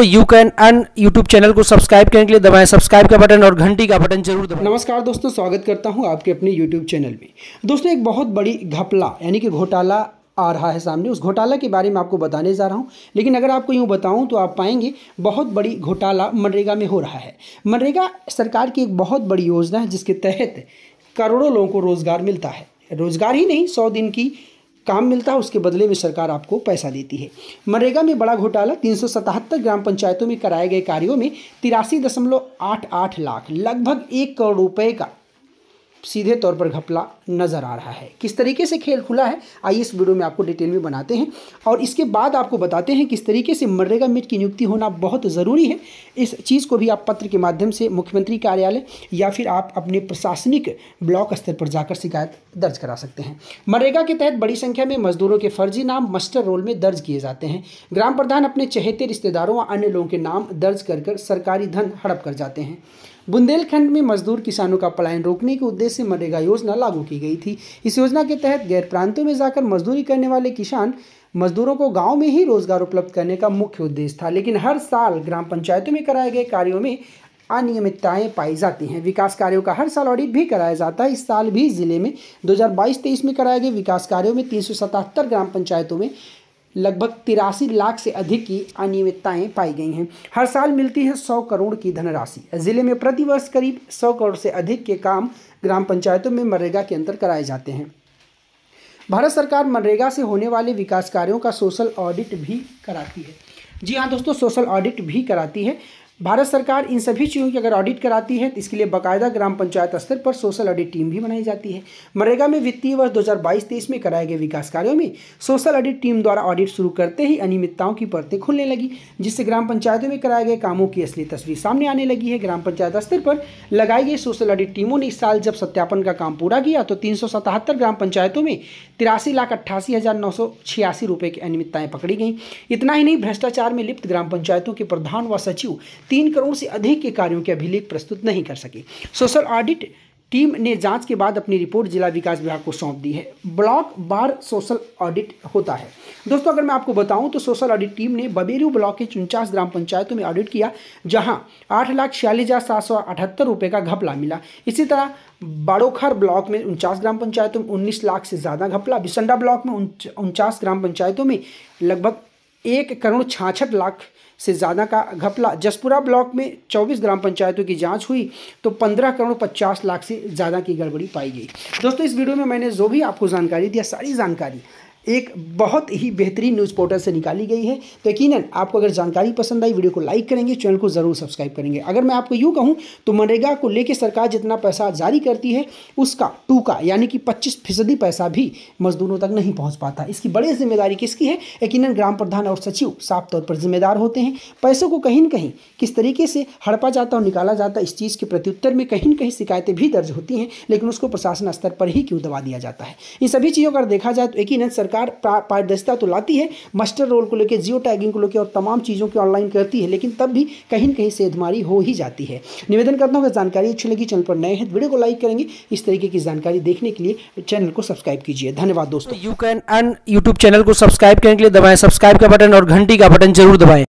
दोस्तों you can earn YouTube channel को subscribe करने के लिए दबाएं सब्सक्राइब का बटन और घंटी का बटन जरूर दबाएं नमस्कार दोस्तों स्वागत करता हूं आपके अपने यूट्यूब चैनल में दोस्तों एक बहुत बड़ी घपला यानी कि घोटाला आ रहा है सामने उस घोटाला के बारे में आपको बताने जा रहा हूं लेकिन अगर आपको यूं बताऊं तो आप पाएंगे बहुत बड़ी घोटाला मनरेगा में हो रहा है मनरेगा सरकार की एक बहुत बड़ी योजना है जिसके तहत करोड़ों लोगों को रोज़गार मिलता है रोज़गार ही नहीं सौ दिन की काम मिलता है उसके बदले में सरकार आपको पैसा देती है मनरेगा में बड़ा घोटाला तीन ग्राम पंचायतों में कराए गए कार्यों में तिरासी लाख लगभग एक करोड़ रुपये का सीधे तौर पर घपला नज़र आ रहा है किस तरीके से खेल खुला है आइए इस वीडियो में आपको डिटेल में बनाते हैं और इसके बाद आपको बताते हैं किस तरीके से मनरेगा मिट की नियुक्ति होना बहुत ज़रूरी है इस चीज़ को भी आप पत्र के माध्यम से मुख्यमंत्री कार्यालय या फिर आप अपने प्रशासनिक ब्लॉक स्तर पर जाकर शिकायत दर्ज करा सकते हैं मनरेगा के तहत बड़ी संख्या में मजदूरों के फर्जी नाम मस्टर रोल में दर्ज किए जाते हैं ग्राम प्रधान अपने चहेते रिश्तेदारों व अन्य लोगों के नाम दर्ज कर कर सरकारी धन हड़प कर जाते हैं बुंदेलखंड में मजदूर किसानों का पलायन रोकने के उद्देश्य से मनरेगा योजना लागू की गई थी इस योजना के तहत गैर प्रांतों में जाकर मजदूरी करने वाले किसान मजदूरों को गांव में ही रोजगार उपलब्ध करने का मुख्य उद्देश्य था लेकिन हर साल ग्राम पंचायतों में कराए गए कार्यों में अनियमितताएं पाई जाती हैं विकास कार्यों का हर साल ऑडिट भी कराया जाता है इस साल भी जिले में 2022-23 में कराए गए विकास कार्यों में तीन ग्राम पंचायतों में लगभग तिरासी लाख से अधिक की अनियमितताएं पाई गई हैं हर साल मिलती है सौ करोड़ की धनराशि जिले में प्रतिवर्ष करीब सौ करोड़ से अधिक के काम ग्राम पंचायतों में मनरेगा के अंतर कराए जाते हैं भारत सरकार मनरेगा से होने वाले विकास कार्यों का सोशल ऑडिट भी कराती है जी हाँ दोस्तों सोशल ऑडिट भी कराती है भारत सरकार इन सभी चीज़ों की अगर ऑडिट कराती है तो इसके लिए बाकायदा ग्राम पंचायत स्तर पर सोशल ऑडिट टीम भी बनाई जाती है मनरेगा में वित्तीय वर्ष 2022 हज़ार में कराए गए विकास कार्यों में सोशल ऑडिट टीम द्वारा ऑडिट शुरू करते ही अनियमितताओं की परतें खुलने लगी जिससे ग्राम पंचायतों में कराए गए कामों की असली तस्वीर सामने आने लगी है ग्राम पंचायत स्तर पर लगाई गई सोशल ऑडिट टीमों ने इस साल जब सत्यापन का काम पूरा किया तो तीन ग्राम पंचायतों में तिरासी लाख अट्ठासी हज़ार नौ सौ छियासी रुपये की अनियमितताएँ पकड़ी गई इतना ही नहीं भ्रष्टाचार में लिप्त ग्राम पंचायतों के प्रधान व सचिव तीन करोड़ से अधिक के कार्यों के अभिलेख प्रस्तुत नहीं कर सके सोशल ऑडिट टीम ने जांच के बाद अपनी रिपोर्ट जिला विकास विभाग को सौंप दी है ब्लॉक बार सोशल ऑडिट होता है दोस्तों अगर मैं आपको बताऊं तो सोशल ऑडिट टीम ने बबेरू ब्लॉक के उनचास ग्राम पंचायतों में ऑडिट किया जहां आठ लाख छियालीस हज़ार सात सौ अठहत्तर रुपये का घपला मिला इसी तरह बाड़ोखर ब्लॉक में उनचास ग्राम पंचायतों में उन्नीस लाख से ज़्यादा घपला बिसंडा ब्लॉक में उनचास ग्राम पंचायतों में लगभग एक करोड़ छाछठ लाख से ज़्यादा का घपला जसपुरा ब्लॉक में 24 ग्राम पंचायतों की जांच हुई तो 15 करोड़ 50 लाख से ज़्यादा की गड़बड़ी पाई गई दोस्तों इस वीडियो में मैंने जो भी आपको जानकारी दिया सारी जानकारी एक बहुत ही बेहतरीन न्यूज़ पोर्टल से निकाली गई है तो यकीन आपको अगर जानकारी पसंद आई वीडियो को लाइक करेंगे चैनल को ज़रूर सब्सक्राइब करेंगे अगर मैं आपको यूँ कहूँ तो मनरेगा को लेकर सरकार जितना पैसा जारी करती है उसका टू का यानी कि पच्चीस फीसदी पैसा भी मजदूरों तक नहीं पहुँच पाता इसकी बड़ी जिम्मेदारी किसकी है यकीन ग्राम प्रधान और सचिव साफ तौर पर जिम्मेदार होते हैं पैसों को कहीं न कहीं किस तरीके से हड़पा जाता और निकाला जाता इस चीज़ के प्रत्युत्तर में कहीं न कहीं शिकायतें भी दर्ज होती हैं लेकिन उसको प्रशासन स्तर पर ही क्यों दबा दिया जाता है इन सभी चीज़ों का देखा जाए तो यकीन सरकार सरकार पारदर्शिता तो लाती है मस्टर रोल को लेकर जियो टैगिंग को लेकर और तमाम चीज़ों की ऑनलाइन करती है लेकिन तब भी कहीं ना कहीं सेधमारी हो ही जाती है निवेदन करता हूँ अगर जानकारी अच्छी लगी चैनल पर नए हैं तो वीडियो को लाइक करेंगे इस तरीके की जानकारी देखने के लिए चैनल को सब्सक्राइब कीजिए धन्यवाद दोस्तों you can earn YouTube channel को सब्सक्राइब करने के लिए दबाएं सब्सक्राइब का बटन और घंटी का बटन जरूर दबाएं